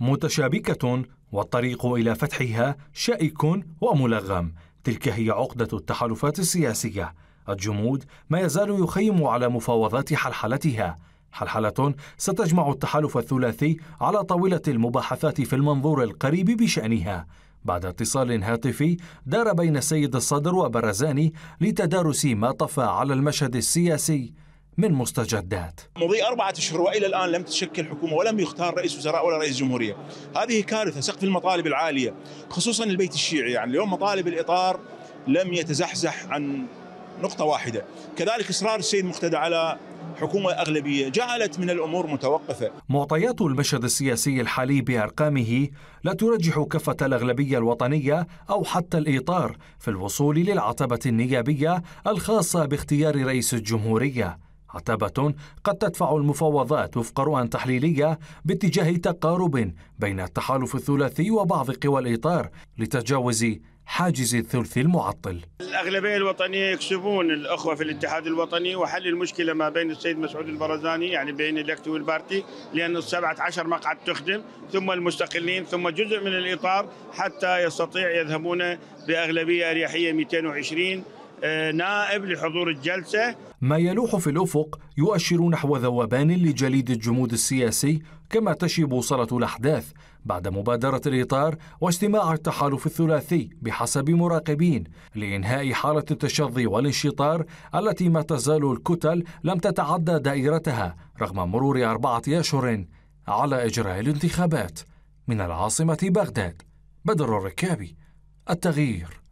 متشابكة والطريق إلى فتحها شائك وملغم تلك هي عقدة التحالفات السياسية الجمود ما يزال يخيم على مفاوضات حلحلتها حلحلة ستجمع التحالف الثلاثي على طاولة المباحثات في المنظور القريب بشأنها بعد اتصال هاتفي دار بين السيد الصدر وبرزاني لتدارس ما طفى على المشهد السياسي من مستجدات مضي أربعة أشهر وإلى الآن لم تشكل حكومة ولم يختار رئيس وزراء ولا رئيس جمهورية هذه كارثة سقف المطالب العالية خصوصا البيت الشيعي يعني اليوم مطالب الإطار لم يتزحزح عن نقطة واحدة كذلك إصرار السيد مقتدى على حكومة أغلبية جعلت من الأمور متوقفة معطيات المشهد السياسي الحالي بأرقامه لا ترجح كفة الأغلبية الوطنية أو حتى الإطار في الوصول للعتبة النيابية الخاصة باختيار رئيس الجمهورية عتبة قد تدفع المفاوضات وفق رؤى تحليلية باتجاه تقارب بين التحالف الثلاثي وبعض قوى الإطار لتجاوز حاجز الثلث المعطل الأغلبية الوطنية يكسبون الأخوة في الاتحاد الوطني وحل المشكلة ما بين السيد مسعود البرزاني يعني بين الأكتو والبارتي لأن السبعة عشر مقعد تخدم ثم المستقلين ثم جزء من الإطار حتى يستطيع يذهبون بأغلبية أريحية 220 نائب لحضور الجلسة ما يلوح في الأفق يؤشر نحو ذوبان لجليد الجمود السياسي كما تشي بوصلة الأحداث بعد مبادرة الإطار واجتماع التحالف الثلاثي بحسب مراقبين لإنهاء حالة التشظي والانشطار التي ما تزال الكتل لم تتعدى دائرتها رغم مرور أربعة أشهر على إجراء الانتخابات من العاصمة بغداد بدر الركابي التغيير